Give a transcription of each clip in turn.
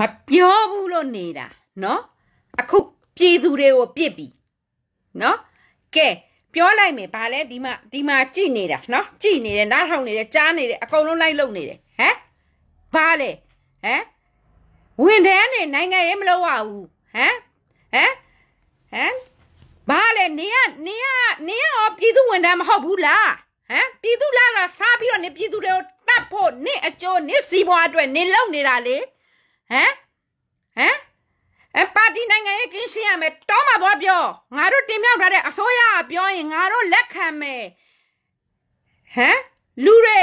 မပြောဘူးလို့နေတာနော်အခုပြည်သူတွေကိုပြစ်ပြီနော်ကဲပြောလိုက်မယ်ဗာလဲဒီမှာဒီမှာကြည်နေတာနော်ကြည်နေတယ်နားထောင်နေတယ်ကြားနေတယ်အကုန်လုံးလိုက်လုံနေတယ်ဟမ်ဗာလဲဟမ်ဝင်တယ်နဲ့နိုင်ငံရေးမလုပ်ရဘူးဟမ်ဟမ်ဟမ်ဗာလဲနေရနေရနေရရော ပြည်သူဝင်တယ်မဟုတ်ဘူးလားဟမ်ပြည်သူလားကစားပြီးတော့နေပြည်သူတွေကိုတတ်ဖို့နေအကျိုးနေစီးပွားအတွက်နေလုံနေတာလေဟမ်ဟမ်အပါတီနိုင်ငံရေးကင်းရှင်းရမယ်တောမှာဘောပြောငါတို့တင်မြောက်ထားတဲ့အစိုးရကပြောရင်ငါတို့လက်ခံမယ်ဟမ်လူတွေ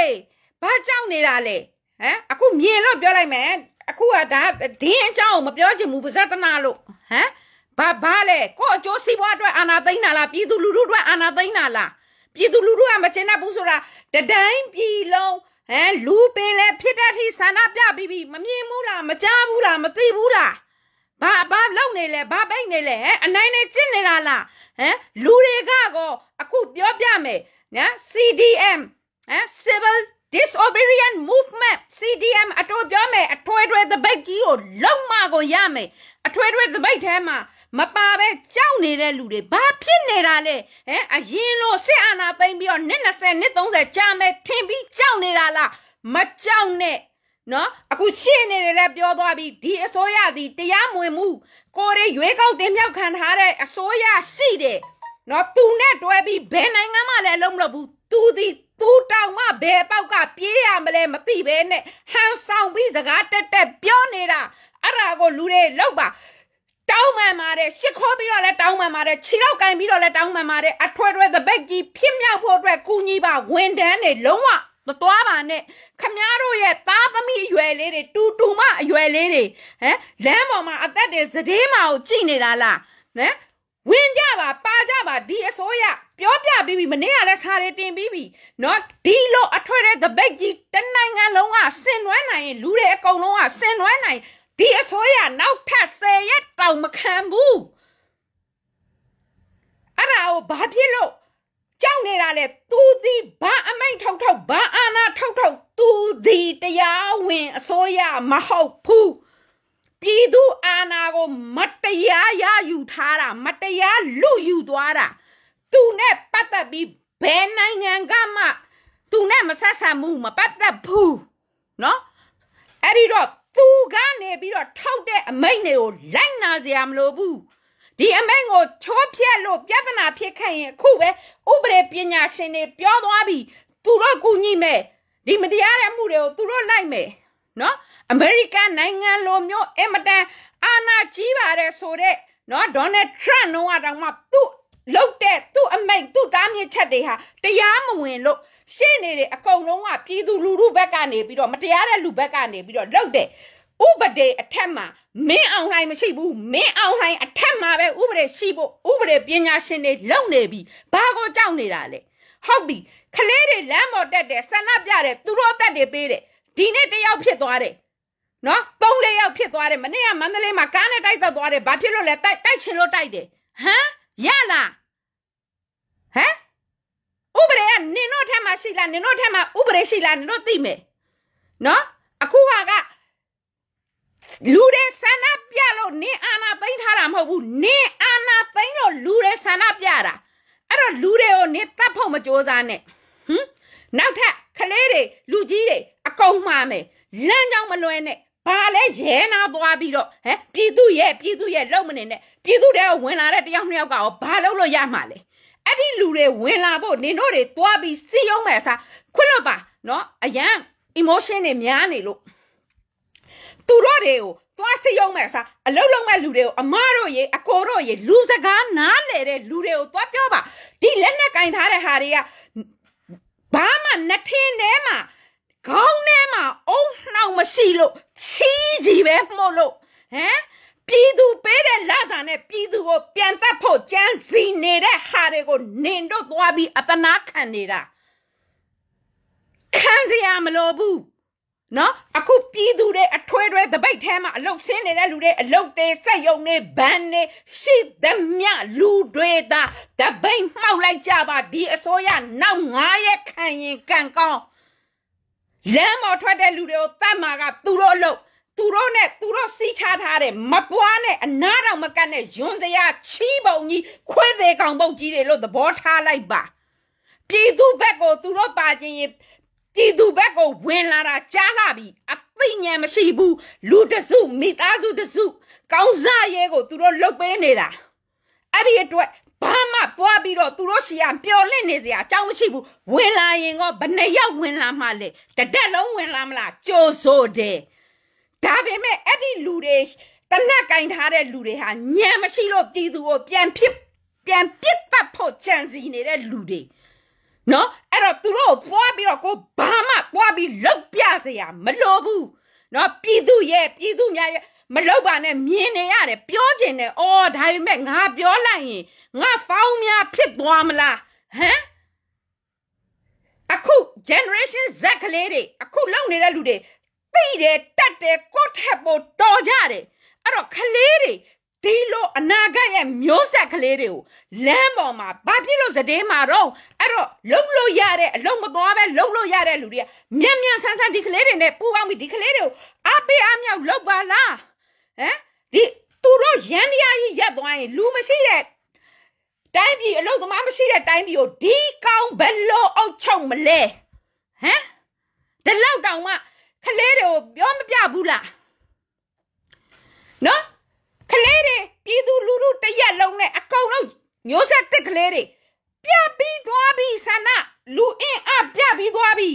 ဘာကြောက်နေတာလဲဟမ်အခုမြင်လို့ပြောလိုက်မယ်အခုကဒါဒင်းအကြောင်းကိုမပြောချင်ဘူးပါဇက်တနာလို့ဟမ်ဘာဘာလဲကိုအကျိုးစီးပွားအတွက်အာနာသိမ့်တာလားပြည်သူလူထုအတွက်အာနာသိမ့်တာလားပြည်သူလူထုကမတင်တတ်ဘူးဆိုတာတတိုင်းပြည်လုံးဟမ်လူပင်လဲဖြစ်တဲ့အထိဆန္ဒပြပြီးပြီမမြင်ဘူးလားမကြားဘူးလားမသိဘူးလားဘာဘာလောက်နေလဲဘာပိတ်နေလဲဟမ်အနိုင်နဲ့ကျင့်နေတာလားဟမ်လူတွေကတော့အခုပြောပြမယ်နော် CDM ဟမ် Civil disobedient movement CDM အတူပြောမယ်အထွေထွေသပိတ်ကြီးကိုလုံမကိုရမယ်အထွေထွေသပိတ်ထဲမှာမပါပဲကြောက်နေတဲ့လူတွေဘာဖြစ်နေတာလဲဟမ်အရင်လိုစစ်အာဏာသိမ်းပြီးတော့နှစ်20နှစ်30ကြာမယ်ထင်ပြီးကြောက်နေတာလားမကြောက်နဲ့နော်အခုရှင်းနေတယ်လည်းပြောသွားပြီဒီအစိုးရသည်တရားမဝင်မှုကိုရေရွေးကောက်တင်မြှောက်ခံထားတဲ့အစိုးရရှိတယ်နော်သူနဲ့တွဲပြီးဘယ်နိုင်ငံမှလည်းအလုံးမလုပ်ဘူးသူဒီသူတောင်မှဘယ်ပေါက်ကပြေးရမလဲမသိပဲနဲ့ဟန်ဆောင်ပြီးစကားတက်တက်ပြောနေတာအဲ့ဒါကိုလူတွေလောက်ပါတောင်းပန်ပါတယ်ရှစ်ခေါ်ပြီးတော့လည်းတောင်းပန်ပါတယ်ခြေတော့ကင်ပြီးတော့လည်းတောင်းပန်ပါတယ်အထွေထွေသဘက်ကြီးဖြစ်မြောက်ဖို့အတွက်ကုညီပါဝန်တန်းတွေလုံးဝမတော်ပါနဲ့ခမည်းတော်ရဲ့သားသမီးအရွယ်လေးတွေတူတူမအရွယ်လေးတွေဟမ်လမ်းပေါ်မှာ အသက်တွေစည်သေးမအောင်ကြိနေတာလားဟမ်ဝင်ကြပါပါကြပါဒီအစိုးရပြောပြပြီးပြီမနေ့ကလည်းစာတွေတင်ပြီးပြီเนาะဒီလိုအထွေထွေသပိတ်ကြီးတနိုင်ငံလုံးကဆင်နွှဲနိုင်ရင်လူတွေအကုန်လုံးကဆင်နွှဲနိုင်ဒီအစိုးရနောက်ထပ်10ရက်တောင်မခံဘူးအဲ့ဒါကိုဘာဖြစ်လို့ကြောက်နေတာလဲသူသည်ဘာအမိတ်ထောက်ထောက်ဘာအာဏာထောက်ထောက်သူသည်တရားဝင်အစိုးရမဟုတ်ဘူးပြည်သူအာဏာကို မတရားရယူထားတာမတရားလူယူသွားတာသူနဲ့ပတ်သက်ပြီးဘယ်နိုင်ငံကမှသူနဲ့မဆက်ဆံမှု မပတ်သက်ဘူးနော်အဲ့ဒီတော့သူကနေပြီးတော့ထောက်တဲ့အမိန့်တွေကိုလိုက်နာစရာမလိုဘူးဒီအမိန့်ကိုချိုးဖြက်လို့ပြဿနာ ဖြစ်ခဲ့ရင်အခုပဲဥပဒေပညာရှင်တွေပြောသွားပြီသူတို့ကူညီမယ်ဒီမတရားတဲ့အမှုတွေကိုသူတို့လိုက်မယ်နော်အမေရိကန်နိုင်ငံလိုမျိုးအင်မတန်အာဏာကြီးပါတဲ့ဆိုတဲ့နော်ဒေါ်နယ်ထရန့်တော့တောင်မှသူ့လုတ်တဲ့သူ့အမိတ်သူ့တားမြစ်ချက်တွေဟာတရားမဝင်လို့ရှေ့နေတွေအကုန်လုံးကပြည်သူလူထုဘက်ကနေပြီးတော့မတရားတဲ့လူဘက်ကနေပြီးတော့လုတ်တဲ့ဥပဒေအထက်မှာမင်းအောင်လှိုင်မရှိဘူးမင်းအောင်လှိုင်အထက်မှာပဲဥပဒေရှိဖို့ဥပဒေပညာရှင်တွေလုံနေပြီဘာကိုကြောက်နေတာလဲဟုတ်ပြီခလေးတွေလမ်းပေါ်တက်တယ်ဆန္ဒပြတယ်သူတို့တက်တယ်ပေးတယ်ဒီနေ့တယောက်ဖြစ်သွားတယ်နော်သုံးလေးယောက်ဖြစ်သွားတယ်မနေ့ကမန္တလေးမှာကားနဲ့တိုက်တော့သွားတယ်ဘာဖြစ်လို့လဲတိုက်တိုက်ချင်လို့တိုက်တယ်ဟမ်ရလားဟမ်ဥပဒေကနင်တို့ထက်မှရှိလားနင်တို့ထက်မှဥပဒေရှိလားနင်တို့သိမယ်နော်အခုဟာကလူတွေဆန္ဒပြလို့နင်အာနာသိမ်းထားတာမဟုတ်ဘူးနင်အာနာသိမ်းလို့လူတွေဆန္ဒပြတာအဲ့တော့လူတွေကိုနင်တတ်ဖို့မကြိုးစားနဲ့ဟမ်နောက်ထပ်ကလေးတွေလူကြီးတွေအကုန်မှားမယ်လမ်းကြောင်းမလွဲနဲ့ဘာလဲရဲနာသွားပြီးတော့ဟမ်ပြည်သူရဲ့ပြည်သူရဲ့လုံမနေနဲ့ပြည်သူတဲ့ဝင်လာတဲ့တယောက်နှစ်ယောက်ကရောဘာလုပ်လို့ရမှာလဲအဲ့ဒီလူတွေဝင်လာဖို့နင်တို့တွေသွားပြီးစီယုံမယ်ဆာခွလွတ်ပါနော်အရန် emotion တွေများနေလို့သူတို့တွေကိုသွားစီယုံမယ်ဆာအလုတ်လုံးမဲ့လူတွေကိုအမတို့ရေအကိုတို့ရေလူစကားနားလေတဲ့လူတွေကိုသွားပြောပါဒီလက်နဲ့ကင်ထားတဲ့ဟာတွေကဘာမှနှထင်းထဲမှာခေါင်းထဲမှာအုံနှောင်မရှိလို့ချီးကြီးပဲမှုတ်လို့ဟမ်ပြည်သူပေးတဲ့လစာနဲ့ပြည်သူကိုပြန်သက်ဖို့ကြမ်းစီနေတဲ့ဟာတွေကိုနင်တို့သွားပြီးအတနာခံနေတာခံစရာမလိုဘူးနော်အခုပြည်သူတွေအထွေထွေတပိတ်ထဲမှာအလုတ်ဆင်းနေတဲ့လူတွေအလုတ်တွေစက်ယုံတွေဘန်းတွေရှိသမျှလူတွေသာတပိတ်မှောက်လိုက်ကြပါဒီအစိုးရနောက်9ရက်ခံရင်ကံကောင်းလမ်းပေါ်ထွက်တဲ့လူတွေကိုတတ်မှာကသူတို့အလုပ်သူတို့နဲ့သူတို့စီးချထားတဲ့မပွားနဲ့အနာတော်မကတ်နဲ့ယွန်စရာချီးပုံကြီးခွေးသေးကောင်ပုံကြီးတွေလို့သဘောထားလိုက်ပါပြည်သူဘက်ကိုသူတို့ပါခြင်းရင်ပြည်သူဘက်ကိုဝင်လာတာကြားလာပြီ အသိဉာဏ်မရှိဘူးလူတစုမိသားစုတစုကောင်းစားရဲကို သူတို့လှုပ်ပေးနေတာအဲ့ဒီအတွက်ဘာမှပွားပြီးတော့သူတို့ရှီကပျော်လင့်နေစရာအကြောင်းမရှိဘူးဝင်လာရင်ကဘယ်နှယောက်ဝင်လာမှလဲတတက်လုံးဝင်လာမလားကြိုဆိုတယ်ဒါပေမဲ့အဲ့ဒီလူတွေတနက်ကင်ထားတဲ့လူတွေဟာညံမရှိလို့ပြည်သူကိုပြန်ဖြစ်ပြန်ပစ်တတ်ဖို့ကြံစီနေတဲ့လူတွေနော်အဲ့တော့သူတို့ပွားပြီးတော့ကိုဘာမှပွားပြီးလောက်ပြเสียမလိုဘူးနော်ပြည်သူရဲ့ပြည်သူများရဲ့မလောက်ပါနဲ့မြင်နေရတယ်ပြောကျင်တယ်အော်ဒါပေမဲ့ငါပြောလိုက်ရင်ငါဖောင်းများဖြစ်သွားမလားဟမ်အခု generation Z ကလေးတွေအခုလောက်နေတဲ့လူတွေသိတယ်တတ်တယ်ကိုထက်ပေါ်တော်ကြတယ်အဲ့တော့ကလေးတွေဒီလိုအနာဂတ်ရဲ့မျိုးဆက်ကလေးတွေကိုလမ်းပေါ်မှာဘာဖြစ်လို့စတဲ့မှာတော့အဲ့တော့လုံလို့ရတဲ့အလုံးမသွားပဲလုံလို့ရတဲ့လူတွေကမြန်မြန်ဆန်းဆန်းဒီကလေးတွေနဲ့ပူပေါင်းပြီးဒီကလေးတွေကိုအပေးအမြောက်လောက်ပါလားဟမ်ဒီသူတို့ရန်တရားကြီးရက်သွားရင်လူမရှိတဲ့တိုင်းပြည်အလုတ်သမားမရှိတဲ့တိုင်းပြည်ကိုဒီကောင်ဘယ်လိုအုပ်ချုပ်မလဲဟမ်ဒီလောက်တောင်မှခလေးတွေကိုပြောမပြဘူးလားနော်ခလေးတွေပြည်သူလူထုတရက်လုံးနဲ့အကုန်လုံးမျိုးဆက်တစ်ခလေးတွေပြပြီးသွားပြီဆန္ဒလူအင်အားပြပြီးသွားပြီ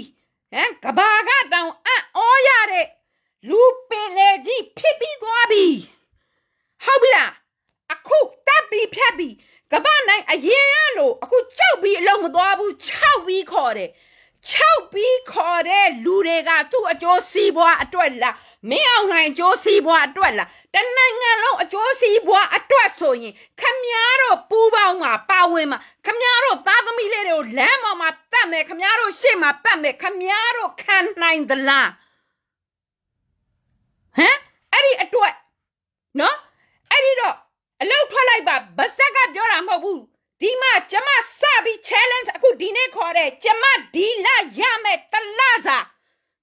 ဟမ်ကဘာကတောင်အံ့ဩရတဲ့လူပင်လေကြီးဖြစ်ပြီးသွားပြီလားအခုတက်ပြီးဖြတ်ပြီးကပနိုင် အရင်ရလို့အခုကြောက်ပြီးအလုံးမသွားဘူး6ပြီးခေါ်တယ်6ပြီးခေါ်တဲ့လူတွေကသူ့အကျိုးစီးပွားအတွက်လားမင်းအောင်နိုင်အကျိုးစီးပွားအတွက်လားတနိုင်ငံလုံးအကျိုးစီးပွားအတွက်ဆိုရင် ခမည်းတော်ပူပေါင်းမှာပါဝင်မှာခမည်းတော်သားသမီးလေးတွေကိုလမ်းပေါ်မှာပတ်မယ်ခမည်းတော်ရှေ့မှာပတ်မယ်ခမည်းတော်ခံနိုင်သလားဟမ်အဲ့ဒီအတွက်နော်အဲ့ဒီတော့အလောက်ထွက်လိုက်ပါဗဇက်ကပြောတာမဟုတ်ဘူးဒီမှာကျမစပြီး challenge အခုဒီနေ့ခေါ်တဲ့ကျမဒီလရမယ်တလစာ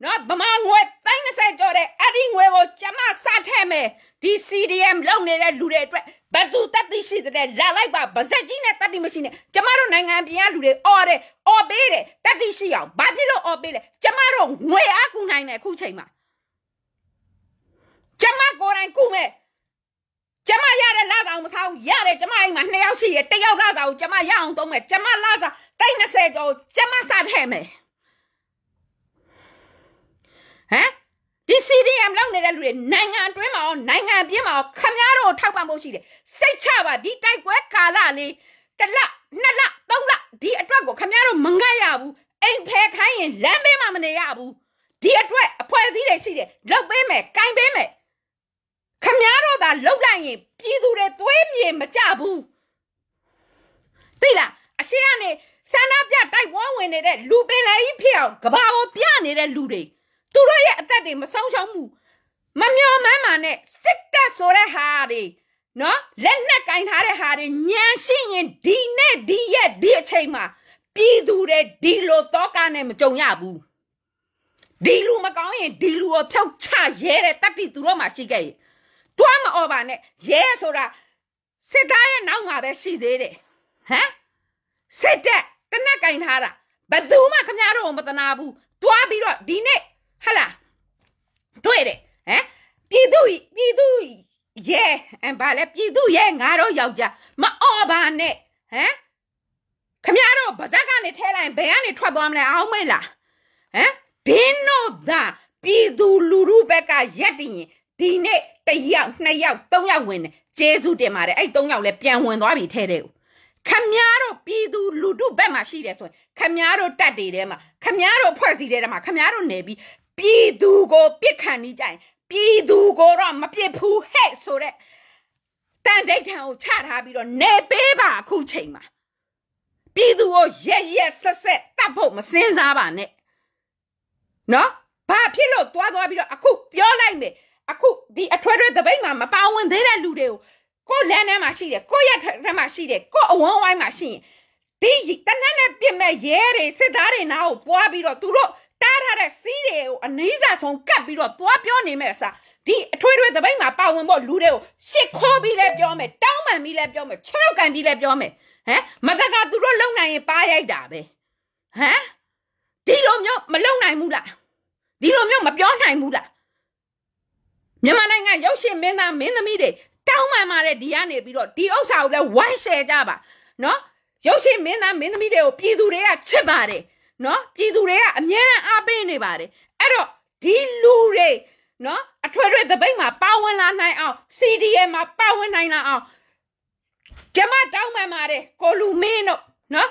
နော်ဗမာငွေ30ကျော်တဲ့အဲ့ဒီငွေကိုကျမစထည့်မယ်ဒီ CDM လုပ်နေတဲ့လူတွေအတွက်ဘသူတက်သိရှိတဲ့လာလိုက်ပါဗဇက်ကြီးနဲ့တက်သိမရှိနဲ့ကျမတို့နိုင်ငံပြင်ကလူတွေအော်တယ်အော်ပေးတယ်တက်သိရှိအောင်ဘာဖြစ်လို့အော်ပေးလဲကျမတို့ငွေအကူနိုင်တယ်အခုချိန်မှာကျမကိုယ်တိုင်ကုမဲ့ကျမရတဲ့လာဆောင်မဆောင်ရတယ်ကျမအိမ်မှာနှစ်ယောက်ရှိရတယောက်လာဆောင်ကျမရအောင်သုံးမယ်ကျမလာဆောင်တိတ်20ကျော်ကျမစထည့်မယ်ဟမ်ဒီ CDM လောက်နေတဲ့လူတွေနိုင်ငံအတွင်းမှာရောနိုင်ငံပြင်းမှာရောခမားတို့ထောက်ပံ့ဖို့ရှိတယ်စိတ်ချပါဒီတိုက်ပွဲကာလလေးတလနှစ်လသုံးလဒီအတွက်ကိုခမားတို့မငတ်ရဘူးအိမ်ဖယ်ခိုင်းရင်လမ်းဘေးမှာမနေရဘူးဒီအတွက်အဖွဲ့အစည်းတွေရှိတယ်လောက်ပေးမယ်ကင်ပေးမယ်ခမားတော့သာလှုပ်လိုက်ရင်ပြည်သူတွေသွေးမြေမကြဘူးသိလားအရှင်ကနေဆန္ဒပြတိုက်ပွဲဝင်နေတဲ့လူပင်လည်းကြီးဖြစ်အောင်ကဘာကိုပြနေတဲ့လူတွေသူတို့ရဲ့အသက်တွေမဆုံးရှုံးမှုမမျော်မှန်းမှနဲ့စစ်တပ်ဆိုတဲ့ဟာတွေနော်လက်နက်ကင်ထားတဲ့ဟာတွေညံရှင်းရင်ဒီနဲ့ဒီရက်ဒီအချိန်မှာပြည်သူတွေဒီလိုတော့ကနဲ့မကြုံရဘူးဒီလူမကောင်းရင်ဒီလူကိုဖျောက်ချရဲတဲ့တပ်ပြီးသူတို့မှရှိခဲ့ရင်တွားမအော်ပါနဲ့ရဲဆိုတာစစ်သားရဲ့နောက်မှာပဲရှိသေးတယ်ဟမ်စစ်တပ်တနက်ကင်ထားတာဘသူမှခင်ဗျားတို့ကိုမတနာဘူးတွားပြီးတော့ဒီနေ့ဟလာတွေ့တယ်ဟမ်ပြည်သူပြည်သူရဲအမ်ဘာလဲပြည်သူရဲငါတို့ယောက်ျားမအော်ပါနဲ့ဟမ်ခမရတော့ဗဇက်ကနေထဲလိုက်ဘယ်ကနေထွက်သွားမလဲအောင်းမေးလားဟမ်ဒင်းတော့ဒါပြည်သူလူလူဘက်ကရက်တည်ရင်ဒီနေ့တယောက်နှစ်ယောက်သုံးယောက်ဝင်တယ်ကျေးဇူးတင်ပါတယ်အဲ့သုံးယောက်လည်းပြန်ဝင်သွားပြီထဲတဲ့ခမည်းတော်ပြည်သူလူထုဘက်မှာရှိတယ်ဆိုရင်ခမည်းတော်တက်တွေထဲမှာခမည်းတော်ဖွဲ့စည်းတဲ့ထဲမှာခမည်းတော်နေပြီးပြည်သူကိုပြစ်ခံနေကြရင်ပြည်သူကိုတော့မပြစ်ဘူးဟဲ့ဆိုတဲ့တန်ဒိတ်ခံကိုချထားပြီးတော့နေပေးပါအခုချိန်မှာပြည်သူကိုရက်ရက်ဆက်ဆက်တတ်ဖို့မစင်စားပါနဲ့နော်ဘာဖြစ်လို့သွားသွားပြီးတော့အခုပြောလိုက်မယ်အခုဒီအထွေထွေသပိတ်မှာမပါဝင်သေးတဲ့လူတွေကိုကိုလမ်းထဲမှာရှိတယ်ကိုရထဲမှာရှိတယ်ကိုအဝန်းဝိုင်းမှာရှိရင်ဒီတနက်နဲ့ပြင်မဲ့ရဲတွေစစ်သားတွေနားကိုသွားပြီးတော့သူတို့တားထားတဲ့စီးတွေကိုအနည်းစားဆုံးကတ်ပြီးတော့သွားပြောနေမဲ့အစားဒီအထွေထွေသပိတ်မှာပါဝင်ဖို့လူတွေကိုရှစ်ခေါ်ပြီးလဲပြောမယ်တောင်းပန်ပြီးလဲပြောမယ်ခြေောက်ကန်ပြီးလဲပြောမယ်ဟမ်မတကသူတို့လုံနိုင်ရင်ပါရိုက်တာပဲဟမ်ဒီလိုမျိုးမလုံနိုင်ဘူးလားဒီလိုမျိုးမပြောနိုင်ဘူးလားမြန်မာနိုင်ငံရုပ်ရှင်မင်းသားမင်းသမီးတွေတောင်းပန်มาတဲ့ဒီကနေပြီးတော့ဒီဥစ္စာကိုလည်းဝိုင်း share ကြပါနော်ရုပ်ရှင်မင်းသားမင်းသမီးတွေကိုပြည်သူတွေကချစ်ပါတယ်နော်ပြည်သူတွေကအမြဲတမ်းအားပေးနေပါတယ်အဲ့တော့ဒီလူတွေနော်အထွေထွေသပိတ်မှာပါဝင်လာနိုင်အောင် CDA မှာပါဝင်နိုင်လာအောင်ကျမတောင်းပန်ပါတယ်ကိုလူမင်းတို့နော်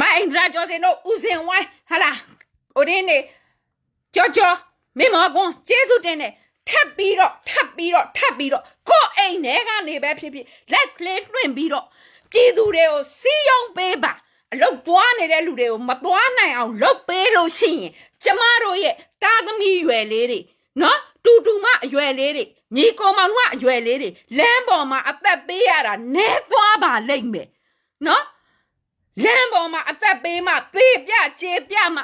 မအင်္ဂရာကျော်တဲ့တို့ဦးစင်ဝိုင်းဟာလာဟိုရင်းနေကျော်ကျော်မင်းမကွန်ကျေးဇူးတင်တယ်ထပ်ပြီးတော့ထပ်ပြီးတော့ထပ်ပြီးတော့ကို့အိမ်ထဲကနေပဲဖြစ်ဖြစ်လက်ကလေးတွင့်ပြီးတော့ပြည်သူတွေကိုစီယုံပေးပါအလုတ်သွားနေတဲ့လူတွေကိုမသွားနိုင်အောင်လုတ်ပေးလို့ရှိရင်ကျမတို့ရဲ့တာသမီရွယ်လေးတွေနော်တူတူမအရွယ်လေးတွေညီကောင်မောင်ကအရွယ်လေးတွေလမ်းပေါ်မှာအသက်ပေးရတာနဲသွားပါလိမ့်မယ်နော်လမ်းပေါ်မှာအသက်ပေးမှသေပြကျေပြမှ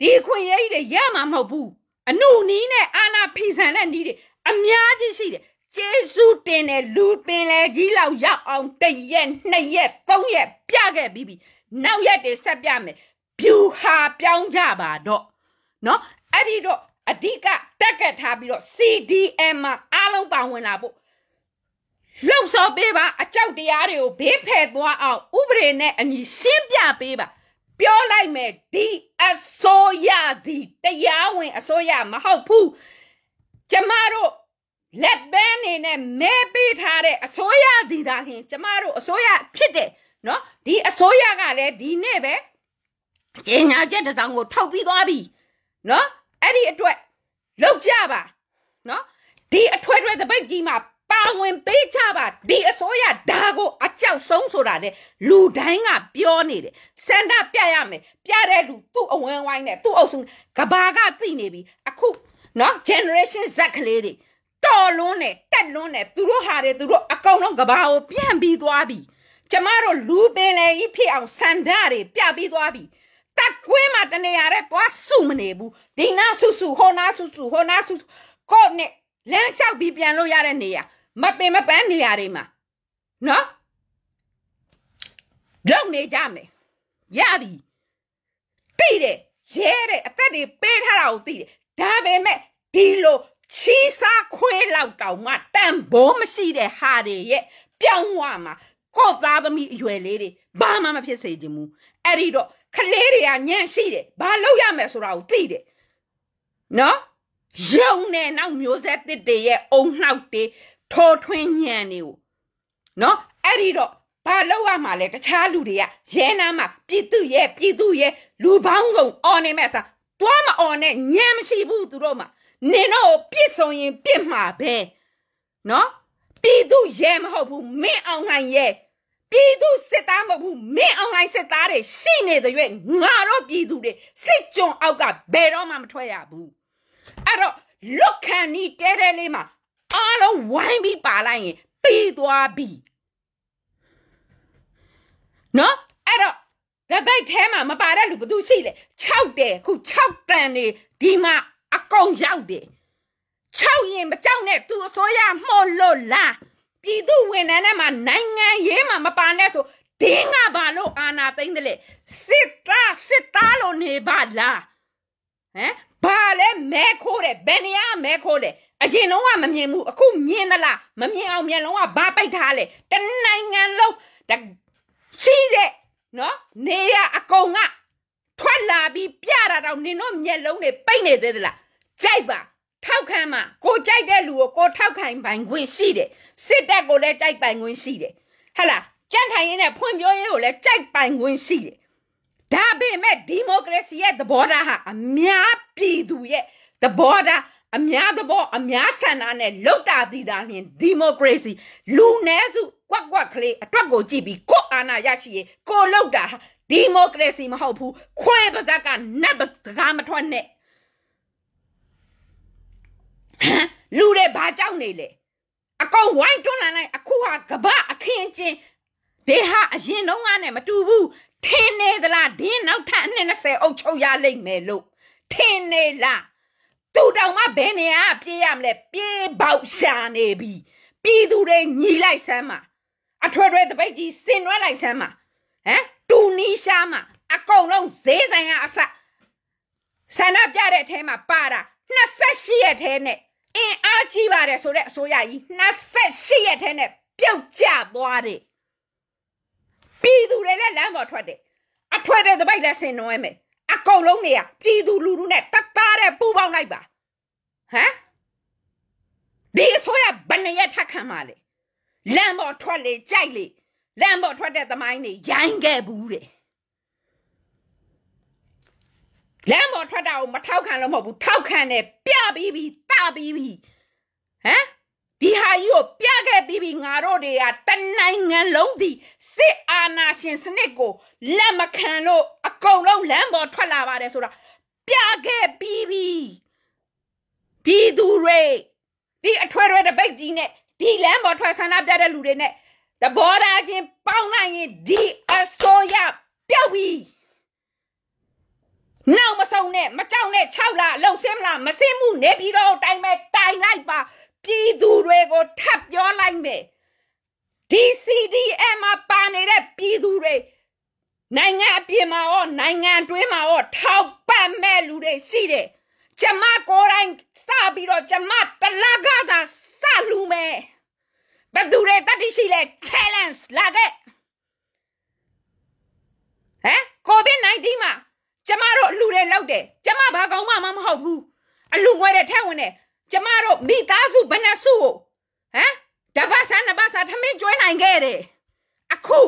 ဒီခွင့်ရည်တွေရမှာမဟုတ်ဘူးအနုနီးနဲ့အာနာဖီဆန်တဲ့နီးတွေအများကြီးရှိတယ်ကျေးဇူးတင်တဲ့လူပင်လေကြီးလောက်ရောက်အောင်တရက်နှစ်ရက်သုံးရက် ပြခဲ့ပြီးပြီနောက်ရက်တွေဆက်ပြမယ်ဖြူဟာပြောင်းကြပါတော့เนาะအဲ့ဒီတော့အဓိကတက်ကတ်ထားပြီးတော့ CDM မှာအားလုံးပါဝင်လာဖို့လှုပ်ဆော်ပေးပါအကြောက်တရားတွေကိုဘေးဖယ်သွားအောင်ဥပဒေနဲ့အညီရှင်းပြပေးပါပြောလိုက်မယ်ဒီအစိုးရဒီတရားဝင်အစိုးရမဟုတ်ဘူးကျမတို့လက်သန်းနေနဲ့မဲပေးထားတဲ့အစိုးရဒီသာလျှင်ကျမတို့အစိုးရဖြစ်တယ်နော်ဒီအစိုးရကလည်းဒီနေ့ပဲကြေညာချက်တစ်စောင်ကိုထုတ်ပြီးသွားပြီနော်အဲ့ဒီအတွက်လောက်ကြပါနော်ဒီအထွေထွေတပိတ်ကြီးမှာပါဝင်ပေးချပါဒီအစိုးရဒါကိုအကြောက်ဆုံးဆိုတာလေလူတိုင်းကပြောနေတယ်စန္ဒပြရမယ်ပြတဲ့လူသူ့အဝင်းဝိုင်းနဲ့သူ့အုပ်စုကဘာကသိနေပြီအခု နော် generation Z ကလေးတွေတော်လွန်းနဲ့တက်လွန်းနဲ့သူတို့ဟာတွေသူတို့အကောင်လုံးကဘာကိုပြန်ပြီးသွားပြီ ကျမတို့လူပင်လေကြီးဖြစ်အောင်စန္ဒတွေပြပြီးသွားပြီတက်ကွေးမှာတနေရတဲ့သွားစုမနေဘူးဒီနာစုစုဟိုနာစုစုဟိုနာစုကိုနဲ့လမ်းလျှောက်ပြီးပြန်လို့ရတဲ့နေရာမပင်မပန်းနေရာတွေမှာနော်လုံနေကြမယ်ရပြီတိတယ်ရဲတဲ့အသက်တွေပေးထားတာကိုသိတယ်ဒါပေမဲ့ဒီလိုချီးစားခွေးလောက်တောင်မှတန်ဘိုးမရှိတဲ့ဟာတွေရဲ့ပြောင်းဝမှာကော့သားသမီးအရွယ်လေးတွေဘာမှမဖြစ်စေချင်ဘူးအဲ့ဒီတော့ကလေးတွေကညံ့ရှိတယ်ဘာလုပ်ရမယ်ဆိုတာကိုသိတယ်နော်ရုံနဲ့နောက်မျိုးဆက်တစ်တွေရဲ့အုံနှောက်တွေထိုးထွင်းညံနေကိုနော်အဲ့ဒီတော့ဘာလောက်ရမှာလဲတခြားလူတွေကရဲနာမှာပြည်သူရဲ့ပြည်သူရဲ့လူပေါင်းကုန်အော်နေမဲ့စားတွားမအော်နဲ့ညံမရှိဘူးသူတို့မှာနင်တော့ပြစ်ဆုံးရင်ပြစ်မှာပဲနော်ပြည်သူရဲမဟုတ်ဘူးမင်းအောင်နိုင်ရဲ့ပြည်သူစစ်သားမဟုတ်ဘူးမင်းအောင်နိုင်စစ်သားတွေရှိနေတဲ့ရွေးငါတော့ပြည်သူတွေစစ်ကြုံအောက်ကဘယ်တော့မှမထွက်ရဘူးအဲ့တော့လွတ်ခံဤတဲတဲလေးမှာအားလုံးဝိုင်းပြီးပါလိုက်ရင်ပြီးသွားပြီနော်အဲ့တော့ဇက်တိုက်ထဲမှာမပါတဲ့လူဘသူရှိလဲ6တယ်ခု6တန်နေဒီမှာအကုန်ရောက်တယ်6ရင်မကြောက်နဲ့သူအစိုးရမှုတ်လို့လားပြည်သူဝန်ထမ်းထဲမှာနိုင်ငံရေးမှာမပါနဲ့ဆိုဒင်းကဘာလို့အာဏာသိမ်းတယ်လဲစစ်သားစစ်သားလို့နေပါလားဟမ်ဘာလဲမဲခိုးတယ်ဘယ်နေရာမဲခိုးတယ်အရင်တော့ကမမြင်ဘူးအခုမြင်သလားမမြင်အောင်မျက်လုံးကဘာပိတ်ထားလဲတနိုင်ငံလုံးတရှိတဲ့နော်နေရအကုန်ကထွက်လာပြီးပြတာတော့နင်တို့မျက်လုံးတွေပိတ်နေသေးသလားကြိုက်ပါထောက်ခံမှာကိုကြိုက်တဲ့လူကိုကိုထောက်ခံပိုင်ခွင့်ရှိတယ်စစ်တပ်ကိုလည်းကြိုက်ပိုင်ခွင့်ရှိတယ်ဟဟလားကြန့်ခိုင်ရင်းနဲ့ဖွံ့ဖြိုးရေးကိုလည်းကြိုက်ပိုင်ခွင့်ရှိတယ်ဒါပေမဲ့ဒီမိုကရေစီရဲ့သဘောထားဟာအများပြည်သူရဲ့သဘောထားအများသဘော အများဆန္ဒနဲ့လောက်တာတည်တာလျင်ဒီမိုကရေစီလူနည်းစုကွက်ကွက်ကလေးအတွက်ကိုကြည့်ပြီးကိုအာဏာရရှိရေကိုလောက်တာဒီမိုကရေစီမဟုတ်ဘူးခွဲပါဇက်ကနတ်တကားမထွက်နဲ့လူတွေဘာကြောက်နေလဲအကောင်ဝိုင်းတွန်းလာလိုက်အခုဟာကပအခင်းချင်းဒေဟာအရင်တုန်းကနဲ့မတူဘူးထင်းနေသလားဒင်းနောက်ထပ်အနှစ်20အုပ်ချုပ်ရလိမ့်မယ်လို့ထင်းနေလားသူတောင်မှဘယ်နေရာပြေးရမလဲပြေးပေါက်ရှာနေပြီပြည်သူတွေညီလိုက်ဆမ်းမှာအထွေထွေတပိတ်ကြီးစင်ရွက်လိုက်ဆမ်းမှာဟမ်တူနီးရှားမှာအကုန်လုံးဈေးဆိုင်ကအစဆန္ဒပြတဲ့အထဲမှာပါတာ28ရက်ထဲနဲ့အင်အားကြီးပါတယ်ဆိုတဲ့အစိုးရကြီး28ရက်ထဲနဲ့ပြုတ်ကျသွားတယ်ပြည်သူတွေလည်းလမ်းပေါ်ထွက်တယ်အထွက်တဲ့သပိတ်လည်းဆင်နွှဲမယ်အကုန်လုံးနေရပြည်သူလူထုနဲ့တသားတဲ့ပူပေါင်းလိုက်ပါဟမ်ဒီအစိုးရဘယ်နဲ့ထက်ခံမှာလဲလမ်းပေါ်ထွက်လေကြိုက်လေလမ်းပေါ်ထွက်တဲ့သမိုင်းတွေရိုင်းခဲ့ဘူးတဲ့လမ်းပေါ်ထွက်တာကိုမထောက်ခံလို့မဟုတ်ဘူးထောက်ခံတယ်ပြပြီးပြီးတပြီးပြီးဟမ်ဒီဟာကြီးကိုပြခဲ့ပြီးပြီးငါတို့တွေကတနိုင်ငံလုံးဒီစစ်အာဏာရှင်စနစ်ကိုလက်မခံလို့အကုန်လုံးလမ်းပေါ်ထွက်လာပါတယ်ဆိုတာပြခဲ့ပြီးပြီးပြည်သူတွေဒီအထွေထွေတပိတ်ကြီးနဲ့ဒီလမ်းပေါ်ထွက်ဆန္ဒပြတဲ့လူတွေနဲ့တဘောဓာချင်းပေါင်းလိုက်ရင်ဒီအစိုးရပြောက်ပြီးနောက်မဆုံးနဲ့မကြောက်နဲ့6လလှုပ်ဆင်းမလားမဆင်းမှုနေပြီးတော့တိုင်မဲ့တိုင်လိုက်ပါပြည်သူတွေကိုထပ်ပြောလိုက်မယ်ဒီ CDM မှာပါနေတဲ့ပြည်သူတွေနိုင်ငံအပြင်မှာရောနိုင်ငံတွင်းမှာရောထောက်ပံ့မဲ့လူတွေရှိတယ်ကျမကိုယ်တိုင်စပြီးတော့ကျမတလကစားစလူမယ်ဘသူတွေတတိရှိလဲ challenge လာခဲ့ဟမ် covid 19မှာကျမတို့အလူတွေလောက်တယ်ကျမဘာကောင်းမှမဟုတ်ဘူးအလူငွေတွေထည့်ဝင်တယ်ကျမတို့မိသားစုဘယ်နှစုကိုဟမ်တပတ်စားနှစ်ပတ်စားထမင်းကျွေးနိုင်ခဲ့တယ်အခု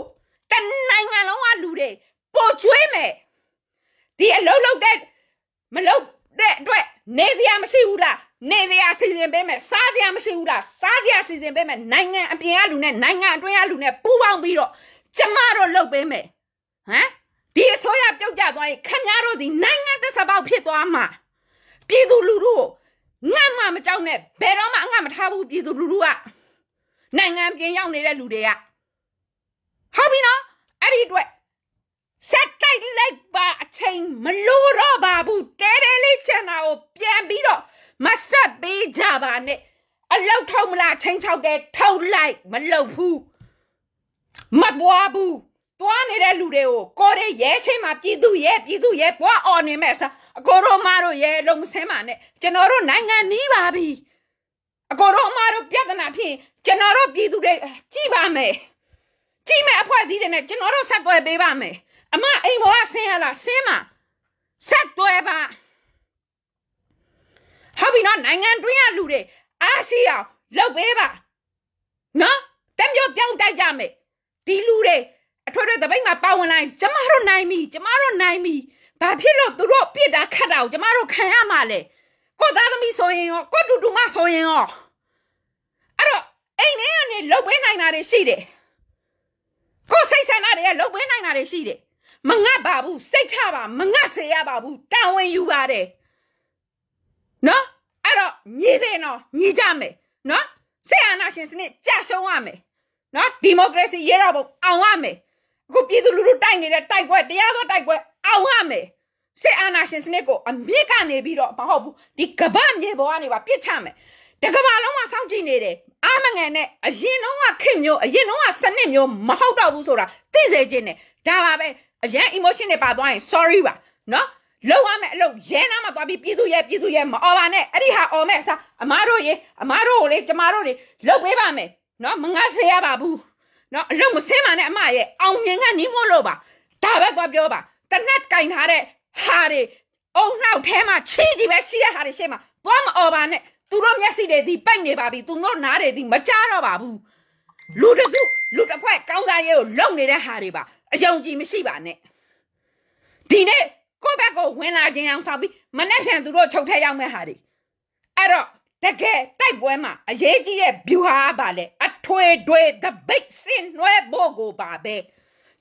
တနိုင်ငံလုံးကလူတွေပိုကျွေးမယ်ဒီအလုပ်လုပ်တဲ့မလုပ်တဲ့အတွက်နေစရာမရှိဘူးလားနေစရာစီစဉ်ပေးမယ်စားစရာမရှိဘူးလားစားစရာစီစဉ်ပေးမယ်နိုင်ငံအပြင်ကလူနဲ့နိုင်ငံအတွင်းကလူနဲ့ပူးပေါင်းပြီးတော့ကျမတို့လုပ်ပေးမယ်ဟမ်ဒီအစိုးရပြုတ်ကျသွားရင်ခင်ဗျားတို့ဒီနိုင်ငံသစ္စာပေါက်ဖြစ်သွားမှာပြည်သူလူထုကိုငတ်မှမကြောက်နဲ့ဘယ်တော့မှအငတ်မထားဘူးပြည်သူလူထုကနိုင်ငံပြင်ရောက်နေတဲ့လူတွေကဟုတ်ပြီနော်အဲ့ဒီအတွက်စက်တိုက်လိုက်ပါအချိန်မလို့တော့ပါဘူးတဲတဲလေးချန်တာကိုပြန်ပြီးတော့မဆက်ပေးကြပါနဲ့အလောက်ထုံမလားချင်းချောက်တဲ့ထုတ်လိုက်မလုပ်ဘူးမပွားဘူးတွားနေတဲ့လူတွေကိုကိုရဲရဲချင်းမှာပြည်သူရဲပြည်သူရဲဘွားအော်နေမဲ့ဆာအကိုတို့မတို့ရဲ့လုံမဆင်းပါနဲ့ကျွန်တော်တို့နိုင်ငံနီးပါပြီအကိုတို့အမတို့ပြဿနာဖြစ်ကျွန်တော်တို့ပြည်သူတွေကြည်ပါမယ်ကြည်မယ်အဖွဲ့အစည်းတွေနဲ့ကျွန်တော်တို့ဆက်သွယ်ပေးပါမယ်အမအိမ်ပေါ်ကဆင်းရလားဆင်းပါဆက်သွယ်ပါဟုတ်ပြီနော်နိုင်ငံတွင်းကလူတွေအားရှိအောင်လုပ်ပေးပါနော်တမျိုးပြောင်းတိုက်ကြမယ်ဒီလူတွေအထွေထွေတပိတ်မှာပါဝင်လိုက်ကျမတို့နိုင်ပြီကျမတို့နိုင်ပြီဘာဖြစ်လို့သူတို့ပြစ်တာခတ်တာကိုကျမတို့ခံရမှာလဲကိုသားသမီးဆိုရင်ရောကိုတူတူမဆိုရင်ရောအဲ့တော့အိမ်ထဲကနေလှုပ်ဝဲနိုင်တာတွေရှိတယ်ကိုစိတ်ဆန္ဒတွေကလှုပ်ဝဲနိုင်တာတွေရှိတယ်မငတ်ပါဘူးစိတ်ချပါမငတ်စေရပါဘူးတာဝန်ယူပါတယ်နော်အဲ့တော့ညီသေးနော်ညီကြမယ်နော်ဆေးအာနာရှင်စနစ်ကြရှုံးရမယ်နော်ဒီမိုကရေစီရတော့ပုံအောင်ရမယ်အခုပြည်သူလူထုတိုက်နေတဲ့တိုက်ပွဲတရားသောတိုက်ပွဲအောင်ရမယ်စစ်အာဏာရှင်စနစ်ကိုအမြင့်ကနေပြီးတော့မဟုတ်ဘူးဒီကပ္ပမြေပေါ်ကနေပါပြစ်ချမယ်တကဘာလုံးကစောင့်ကြည့်နေတယ်အာမငန်နဲ့အရင်လုံးကခင်မျိုးအရင်လုံးကစနစ်မျိုးမဟုတ်တော့ဘူးဆိုတာသိစေခြင်းနဲ့ဒါပါပဲအရင် emotion တွေပါသွားရင် sorry ပါနော်လောက်ရမယ်အလုပ်ရဲနာမှာသွားပြီးပြည်သူရဲ့ပြည်သူရဲ့မအော်ပါနဲ့အဲ့ဒီဟာအော်မဲ့အစားအမားတို့ရေအမားတို့ကိုလေကျမတို့တွေလောက်ပေးပါမယ်နော်မငါဆေးရပါဘူးနော်အလုပ်မဆင်းပါနဲ့အမရဲ့အောင်မြင်ကနီးမို့လို့ပါဒါပဲကွာပြောပါတနက်ကင်ထားတဲ့ဟာတွေအုံနှောက်ထဲမှာချီကြီးပဲရှိတဲ့ဟာတွေရှေ့မှာသွားမအော်ပါနဲ့သူတို့မျက်စိတွေဒီပိတ်နေပါပြီသူတို့နားတွေဒီမကြတော့ပါဘူးလူတစုလူတစ်ဖွဲ့ကောင်းစားရေးကိုလုပ်နေတဲ့ဟာတွေပါအယုံကြည်မရှိပါနဲ့ဒီနေ့ကိုယ့်ဘက်ကိုဝင်လာခြင်းအောင်ဆောင်ပြီးမနေ့ပြန်သူတို့ချုပ်ထဲရောက်မဲ့ဟာတွေအဲ့တော့တကယ်တိုက်ပွဲမှာအရေးကြီးတဲ့ view ဟာပါလေအထွေထွေ the big sin နွဲဖို့ကိုပါပဲ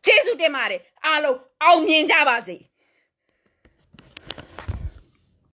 ကျေးဇူးတင်ပါတယ်အားလုံးအောင်မြင်ကြပါစေ။